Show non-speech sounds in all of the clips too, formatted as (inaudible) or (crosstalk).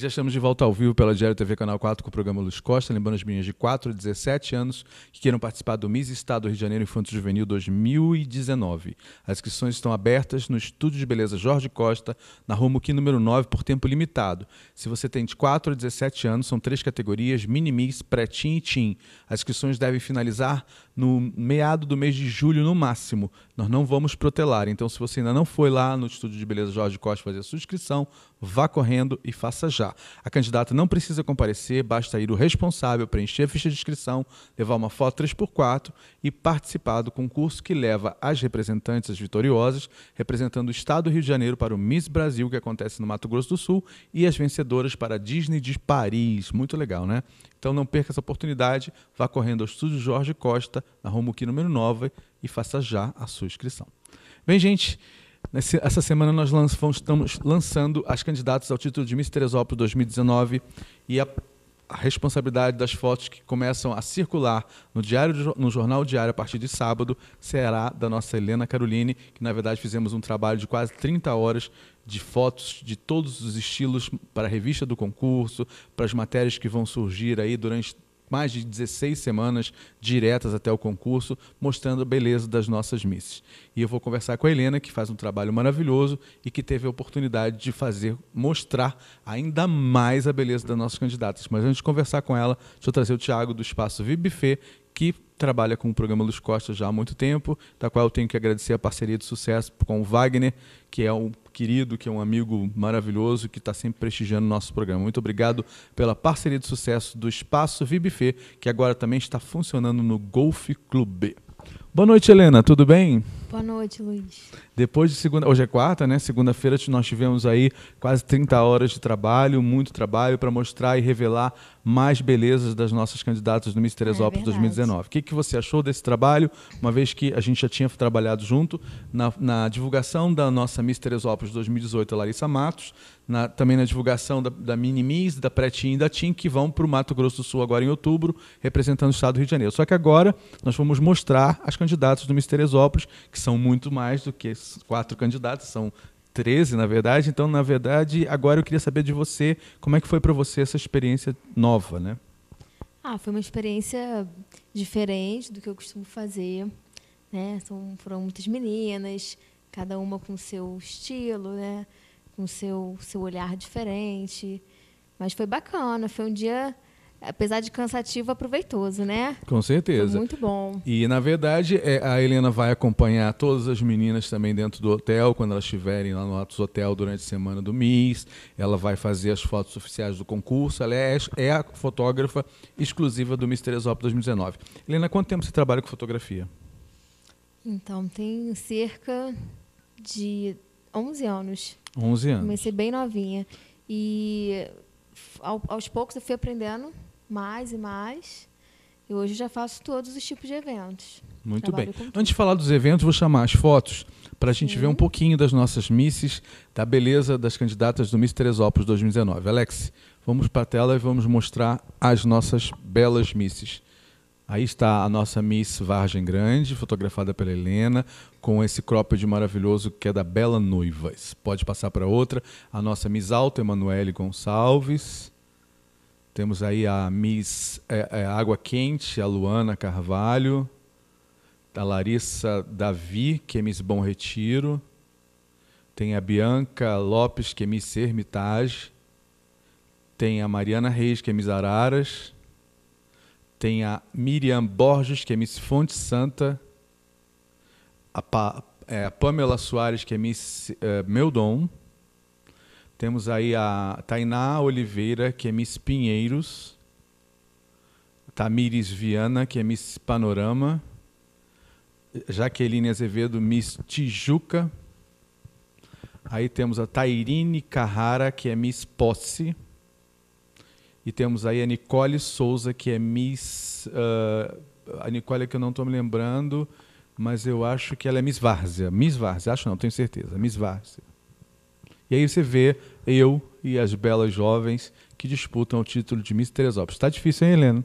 Já estamos de volta ao vivo pela Diário TV Canal 4 com o programa Luz Costa, lembrando as meninas de 4 a 17 anos que queiram participar do Miss Estado do Rio de Janeiro Infanto Juvenil 2019. As inscrições estão abertas no Estúdio de Beleza Jorge Costa, na Rua Muquim número 9, por tempo limitado. Se você tem de 4 a 17 anos, são três categorias, Mini Miss, Pretim e Tim. As inscrições devem finalizar no meado do mês de julho, no máximo. Nós não vamos protelar. Então, se você ainda não foi lá no estúdio de beleza Jorge Costa fazer a sua inscrição, vá correndo e faça já. A candidata não precisa comparecer, basta ir o responsável, preencher a ficha de inscrição, levar uma foto 3x4 e participar do concurso que leva as representantes, as vitoriosas, representando o estado do Rio de Janeiro para o Miss Brasil, que acontece no Mato Grosso do Sul, e as vencedoras para a Disney de Paris. Muito legal, né? Então não perca essa oportunidade, vá correndo ao Estúdio Jorge Costa, na Romuqui número 9, e faça já a sua inscrição. Bem, gente, essa semana nós lançamos, estamos lançando as candidatas ao título de Miss Teresópolis 2019 e a a responsabilidade das fotos que começam a circular no diário no jornal diário a partir de sábado será da nossa Helena Caroline, que na verdade fizemos um trabalho de quase 30 horas de fotos de todos os estilos para a revista do concurso, para as matérias que vão surgir aí durante mais de 16 semanas diretas até o concurso, mostrando a beleza das nossas misses. E eu vou conversar com a Helena, que faz um trabalho maravilhoso e que teve a oportunidade de fazer, mostrar ainda mais a beleza das nossas candidatas. Mas antes de conversar com ela, deixa eu trazer o Tiago do Espaço Vibifê, que trabalha com o programa Luz Costa já há muito tempo, da qual eu tenho que agradecer a parceria de sucesso com o Wagner, que é um querido, que é um amigo maravilhoso, que está sempre prestigiando o nosso programa. Muito obrigado pela parceria de sucesso do Espaço Vibifê, que agora também está funcionando no Golf Clube. Boa noite, Helena. Tudo bem? Boa noite, Luiz. Depois de segunda, hoje é quarta, né? Segunda-feira nós tivemos aí quase 30 horas de trabalho, muito trabalho para mostrar e revelar mais belezas das nossas candidatas no Miss Teresópolis é 2019. O que, que você achou desse trabalho, uma vez que a gente já tinha trabalhado junto na, na divulgação da nossa Miss Teresópolis 2018, a Larissa Matos, na, também na divulgação da, da Minimis, da Pretin e da TIM, que vão para o Mato Grosso do Sul agora em outubro, representando o estado do Rio de Janeiro. Só que agora nós vamos mostrar as candidatas do Miss que são muito mais do que quatro candidatas, são 13, na verdade. Então, na verdade, agora eu queria saber de você, como é que foi para você essa experiência nova, né? Ah, foi uma experiência diferente do que eu costumo fazer, né? São, foram muitas meninas, cada uma com seu estilo, né? com seu seu olhar diferente. Mas foi bacana, foi um dia apesar de cansativo, aproveitoso, né? Com certeza. Foi muito bom. E, na verdade, é, a Helena vai acompanhar todas as meninas também dentro do hotel, quando elas estiverem lá no Atos Hotel durante a semana do MIS. Ela vai fazer as fotos oficiais do concurso. Ela é, é a fotógrafa exclusiva do Miss Teresópolis 2019. Helena, quanto tempo você trabalha com fotografia? Então, tem cerca de 11 anos. 11 anos. Comecei bem novinha. E aos poucos eu fui aprendendo mais e mais. E hoje já faço todos os tipos de eventos. Muito Trabalho bem. Antes de falar dos eventos, vou chamar as fotos para a gente Sim. ver um pouquinho das nossas misses, da beleza das candidatas do Miss Teresópolis 2019. Alex, vamos para a tela e vamos mostrar as nossas belas misses. Aí está a nossa Miss Vargem Grande, fotografada pela Helena, com esse cropped maravilhoso que é da Bela Noivas. Pode passar para outra. A nossa Miss Alto, Emanuele Gonçalves. Temos aí a Miss é, é, Água Quente, a Luana Carvalho. A Larissa Davi, que é Miss Bom Retiro. Tem a Bianca Lopes, que é Miss Hermitage. Tem a Mariana Reis, que é Miss Araras. Tem a Miriam Borges, que é Miss Fonte Santa a, pa, é, a Pamela Soares, que é Miss é, Meldon. Temos aí a Tainá Oliveira, que é Miss Pinheiros. Tamires Viana, que é Miss Panorama. Jaqueline Azevedo, Miss Tijuca. Aí temos a Tairine Carrara, que é Miss Posse. E temos aí a Nicole Souza, que é Miss. Uh, a Nicole, é que eu não estou me lembrando, mas eu acho que ela é Miss Várzea. Miss Várzea, acho não, tenho certeza. Miss Várzea. E aí você vê eu e as belas jovens que disputam o título de Miss Teresópolis. Tá difícil, hein, Helena?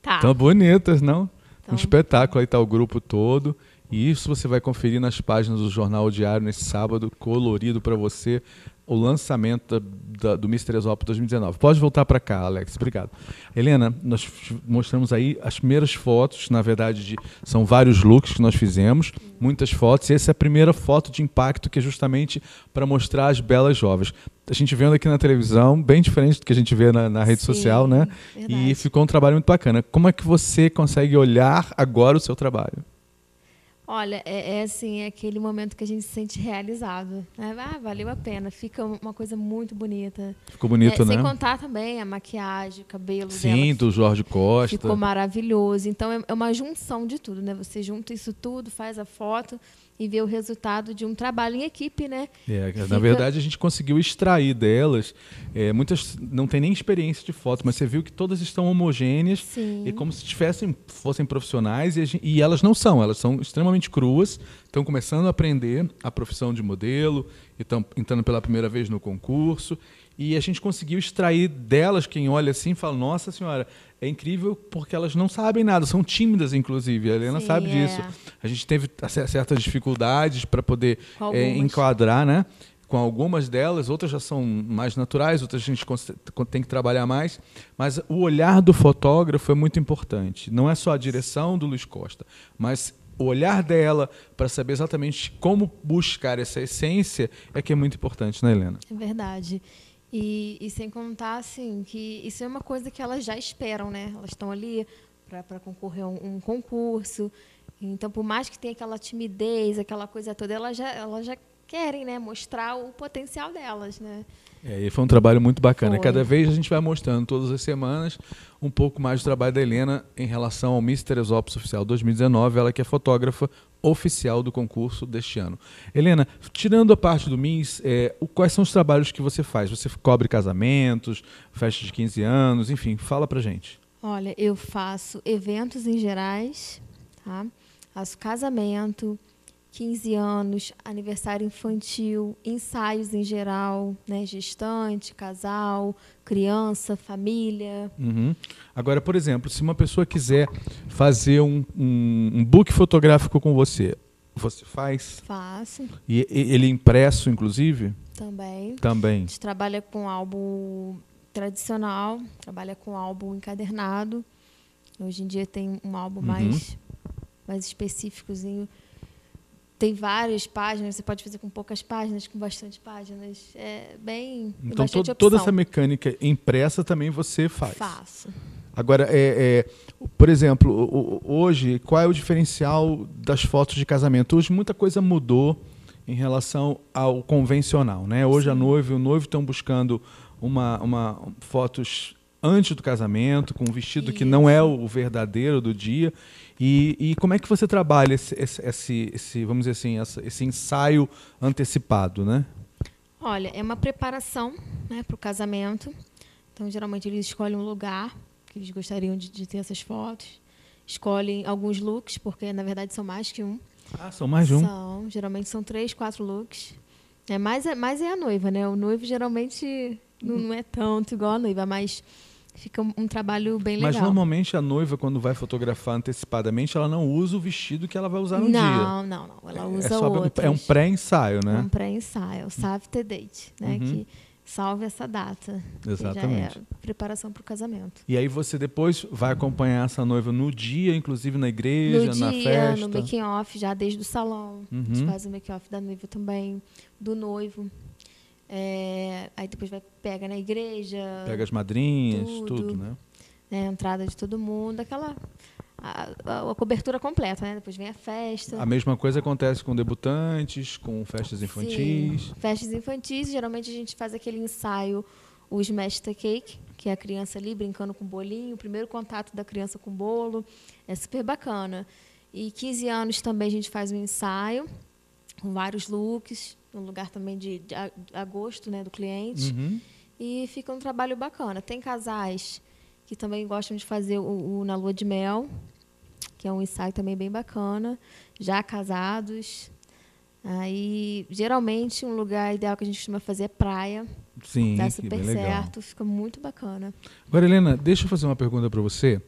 Tá. Tão bonitas, não? Tão. Um espetáculo. Aí tá o grupo todo. E isso você vai conferir nas páginas do Jornal Diário nesse sábado, colorido para você, o lançamento da, do Mr. Exop 2019. Pode voltar para cá, Alex. Obrigado. Helena, nós mostramos aí as primeiras fotos, na verdade, de, são vários looks que nós fizemos, muitas fotos, e essa é a primeira foto de impacto que é justamente para mostrar as belas jovens a gente vendo aqui na televisão, bem diferente do que a gente vê na, na rede Sim, social, né? Verdade. E ficou um trabalho muito bacana. Como é que você consegue olhar agora o seu trabalho? Olha, é, é, assim, é aquele momento que a gente se sente realizado. Né? Ah, valeu a pena. Fica uma coisa muito bonita. Ficou bonito, é, né? Sem contar também a maquiagem, o cabelo Sim, dela, do Jorge Costa. Ficou maravilhoso. Então, é, é uma junção de tudo, né? Você junta isso tudo, faz a foto e ver o resultado de um trabalho em equipe, né? É, Fica... Na verdade, a gente conseguiu extrair delas. É, muitas não têm nem experiência de foto, mas você viu que todas estão homogêneas Sim. e como se tivessem, fossem profissionais e, gente, e elas não são, elas são extremamente cruas, estão começando a aprender a profissão de modelo, estão entrando pela primeira vez no concurso e a gente conseguiu extrair delas, quem olha assim fala, nossa senhora, é incrível porque elas não sabem nada, são tímidas, inclusive. A Helena Sim, sabe é. disso. A gente teve certas dificuldades para poder é, enquadrar, né? Com algumas delas, outras já são mais naturais, outras a gente tem que trabalhar mais. Mas o olhar do fotógrafo é muito importante. Não é só a direção do Luiz Costa, mas o olhar dela para saber exatamente como buscar essa essência é que é muito importante, né, Helena? É verdade. E, e sem contar, assim, que isso é uma coisa que elas já esperam, né? Elas estão ali para concorrer a um, um concurso. Então, por mais que tenha aquela timidez, aquela coisa toda, elas já, já querem, né? Mostrar o potencial delas, né? É, e foi um trabalho muito bacana. Foi. Cada vez a gente vai mostrando, todas as semanas, um pouco mais do trabalho da Helena em relação ao Miss Teresópolis Oficial 2019, ela que é fotógrafa oficial do concurso deste ano. Helena, tirando a parte do Miss, é, o, quais são os trabalhos que você faz? Você cobre casamentos, festas de 15 anos, enfim, fala pra gente. Olha, eu faço eventos em gerais, tá? Faço casamento, 15 anos, aniversário infantil, ensaios em geral, né? Gestante, casal, criança, família. Uhum. Agora, por exemplo, se uma pessoa quiser fazer um, um, um book fotográfico com você, você faz? Faço. E, e ele é impresso, inclusive? Também. Também. A gente trabalha com álbum tradicional, trabalha com álbum encadernado. Hoje em dia tem um álbum uhum. mais, mais específicozinho tem várias páginas, você pode fazer com poucas páginas, com bastante páginas. É bem. Então, to toda essa mecânica impressa também você faz. Faço. Agora, é, é, por exemplo, hoje, qual é o diferencial das fotos de casamento? Hoje, muita coisa mudou em relação ao convencional. Né? Hoje, Sim. a noiva e o noivo estão buscando uma, uma, fotos antes do casamento, com um vestido Isso. que não é o verdadeiro do dia. E, e como é que você trabalha esse, esse, esse vamos dizer assim, essa, esse ensaio antecipado, né? Olha, é uma preparação né, para o casamento. Então, geralmente, eles escolhem um lugar que eles gostariam de, de, ter essas fotos. Escolhem alguns looks, porque, na verdade, são mais que um. Ah, são mais de um? São. Geralmente, são três, quatro looks. É, mais, é, mais é a noiva, né? O noivo, geralmente, não, não é tanto igual a noiva, mas Fica um, trabalho bem legal. Mas normalmente a noiva, quando vai fotografar antecipadamente, ela não usa o vestido que ela vai usar no não, dia. Não, não, não. Ela usa é É, é um pré-ensaio, né? Um pré-ensaio. Save the date, né? Uhum. Que salve essa data. Exatamente. Já é preparação para o casamento. E aí você depois vai acompanhar essa noiva no dia, inclusive na igreja, no na dia, festa? No making off, já desde o salão. Uhum. A gente uhum. faz o making off da noiva também, do noivo. É, aí depois vai, pega na igreja. Pega as madrinhas, tudo, tudo né? né? entrada de todo mundo, aquela. A, a, a, cobertura completa, né? Depois vem a festa. A mesma coisa acontece com debutantes, com festas infantis. Sim, festas infantis, geralmente a gente faz aquele ensaio, o smash the cake, que é a criança ali brincando com o bolinho, o primeiro contato da criança com o bolo. É super bacana. E 15 anos também a gente faz um ensaio com vários looks, no lugar também de, de, a, gosto né, do cliente. Uhum. E fica um trabalho bacana. Tem casais que também gostam de fazer o, o na lua de mel, que é um ensaio também bem bacana, já casados. Aí, geralmente, um lugar ideal que a gente costuma fazer é praia. Sim, dá super certo, fica muito bacana. Agora, Helena, deixa eu fazer uma pergunta para você.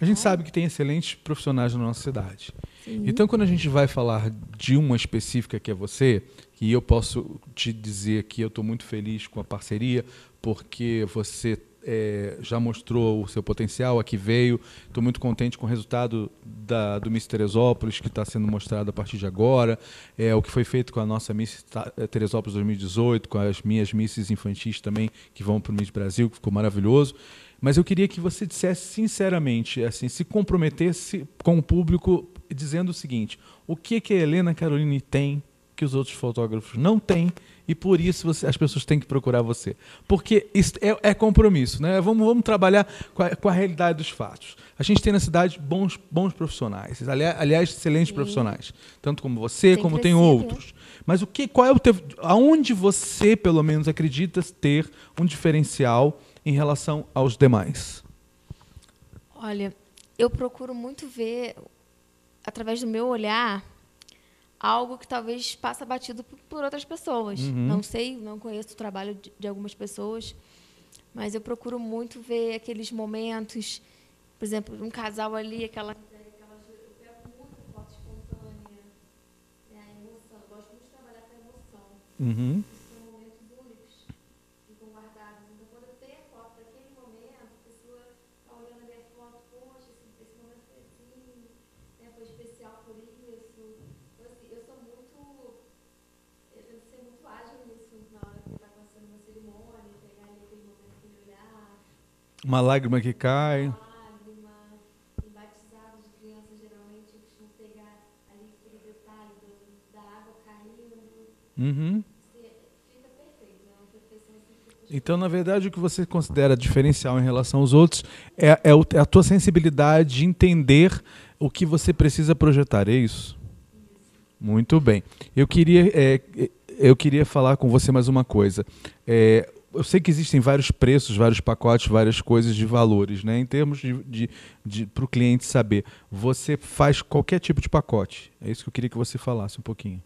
A gente sabe que tem excelentes profissionais na nossa cidade. Sim. Então, quando a gente vai falar de uma específica que é você, e eu posso te dizer que eu estou muito feliz com a parceria, porque você é, já mostrou o seu potencial, aqui veio. Estou muito contente com o resultado da, do Miss Teresópolis, que está sendo mostrado a partir de agora. É, o que foi feito com a nossa Miss é, Teresópolis 2018, com as minhas Misses infantis também, que vão para o Miss Brasil, que ficou maravilhoso. Mas eu queria que você dissesse sinceramente, assim, se comprometesse com o público, dizendo o seguinte: o que, que a Helena Caroline tem que os outros fotógrafos não têm e por isso você, as pessoas têm que procurar você. Porque é, é, compromisso, né? Vamos, vamos trabalhar com a, com a, realidade dos fatos. A gente tem na cidade bons, bons profissionais, aliás, excelentes Sim. profissionais, tanto como você, tem como crescido. tem outros. Mas o que, qual é o teu, aonde você, pelo menos, acredita ter um diferencial em relação aos demais? Olha, eu procuro muito ver através do meu olhar algo que talvez passa batido por outras pessoas. Uhum. Não sei, não conheço o trabalho de, algumas pessoas, mas eu procuro muito ver aqueles momentos, por exemplo, um casal ali, aquela Uhum. Uma lágrima que cai. Uhum. Né? É então, na verdade, o que você considera diferencial em relação aos outros é, é, é, a tua sensibilidade de entender o que você precisa projetar, é isso? Muito bem. Eu queria, é, eu queria falar com você mais uma coisa. É, eu sei que existem vários preços, vários pacotes, várias coisas de valores, né? Em termos de, de, de para o cliente saber, você faz qualquer tipo de pacote. É isso que eu queria que você falasse um pouquinho.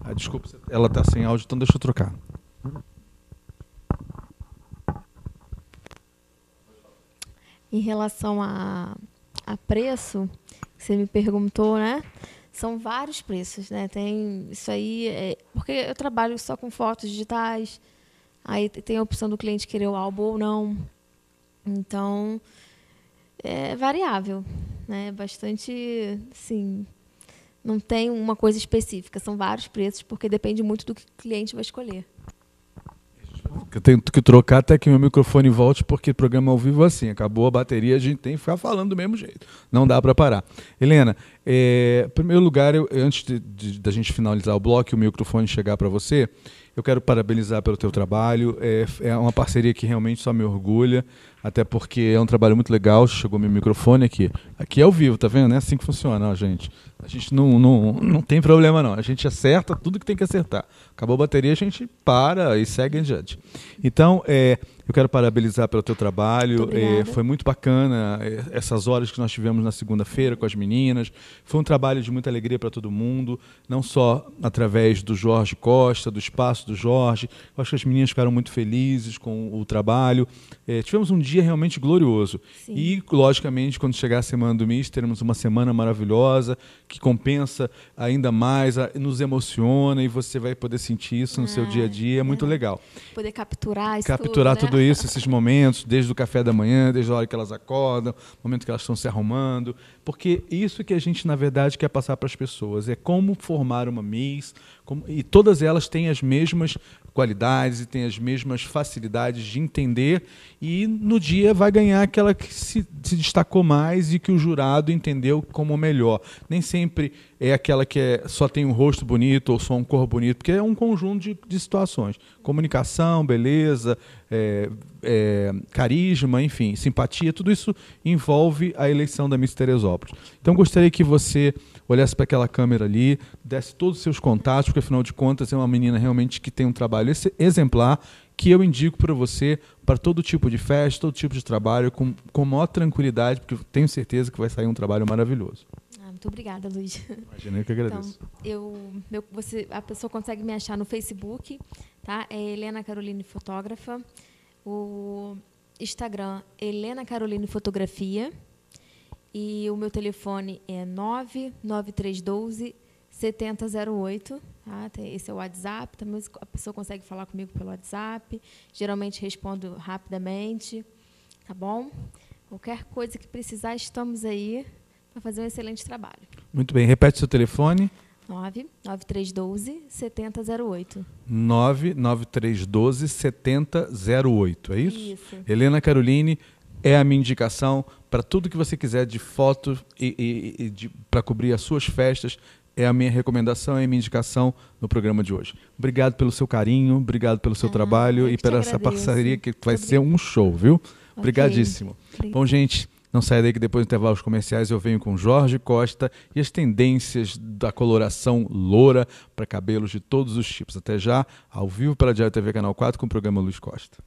Ah, desculpa, ela está sem áudio, então deixa eu trocar. Em relação a, a preço, você me perguntou, né? São vários preços, né? Tem isso aí. É, porque eu trabalho só com fotos digitais. Aí tem a opção do cliente querer o álbum ou não. Então, é variável, né? Bastante, sim. Não tem uma coisa específica, são vários preços, porque depende muito do que o cliente vai escolher. Eu tenho que trocar até que meu microfone volte, porque programa ao vivo é assim. Acabou a bateria, a gente tem que ficar falando do mesmo jeito. Não dá para parar. Helena, é, em primeiro lugar, eu, antes da gente finalizar o bloco e o microfone chegar para você, eu quero parabenizar pelo teu trabalho. É, é uma parceria que realmente só me orgulha. Até porque é um trabalho muito legal. Chegou meu microfone aqui. Aqui é ao vivo, tá vendo? É assim que funciona, ó, gente. A gente não, não, não tem problema, não. A gente acerta tudo que tem que acertar. Acabou a bateria, a gente para e segue em diante. Então, é, eu quero parabenizar pelo teu trabalho. É, foi muito bacana é, essas horas que nós tivemos na segunda-feira com as meninas. Foi um trabalho de muita alegria para todo mundo, não só através do Jorge Costa, do espaço do Jorge. Eu acho que as meninas ficaram muito felizes com o trabalho. É, tivemos um dia dia realmente glorioso. Sim. E, logicamente, quando chegar a semana do mês, teremos uma semana maravilhosa que compensa ainda mais, nos emociona e você vai poder sentir isso no ah, seu dia a dia. É né? muito legal. Poder capturar isso. Capturar tudo, né? tudo isso, (laughs) esses momentos, desde o café da manhã, desde a hora que elas acordam, momento que elas estão se arrumando. Porque isso que a gente, na verdade, quer passar para as pessoas. É como formar uma Miss como, e todas elas têm as mesmas qualidades e têm as mesmas facilidades de entender e no dia vai ganhar aquela que se, se, destacou mais e que o jurado entendeu como melhor. Nem sempre é aquela que é, só tem um rosto bonito ou só um corpo bonito, porque é um conjunto de, de situações. Comunicação, beleza, é, é, carisma, enfim, simpatia, tudo isso envolve a eleição da Miss Teresópolis. Então gostaria que você olhasse para aquela câmera ali, desse todos os seus contatos, porque afinal de contas é uma menina realmente que tem um trabalho exemplar que eu indico para você para todo tipo de festa, todo tipo de trabalho, com, com maior tranquilidade, porque tenho certeza que vai sair um trabalho maravilhoso. Ah, muito obrigada, Luiz. Imagina, eu que então, agradeço. Então, eu, meu, você, a pessoa consegue me achar no Facebook, tá? É Helena Caroline Fotógrafa. O Instagram, Helena Caroline Fotografia. E o meu telefone é 99312 7008. Tá? Esse é o WhatsApp. Também a pessoa consegue falar comigo pelo WhatsApp. Geralmente respondo rapidamente. Tá bom? Qualquer coisa que precisar, estamos aí para fazer um excelente trabalho. Muito bem. Repete seu telefone. 99312 7008. 99312 7008, é isso? Isso. Helena Caroline, é a minha indicação para tudo que você quiser de foto e, e, e para cobrir as suas festas. É a minha recomendação, é a minha indicação no programa de hoje. Obrigado pelo seu carinho, obrigado pelo seu ah, trabalho e pela essa parceria que vai ser um show, viu? Obrigadíssimo. Bom, gente, não saia daí que depois do intervalo comerciais eu venho com Jorge Costa e as tendências da coloração loura para cabelos de todos os tipos. Até já, ao vivo pela Diário TV Canal 4 com o programa Luiz Costa.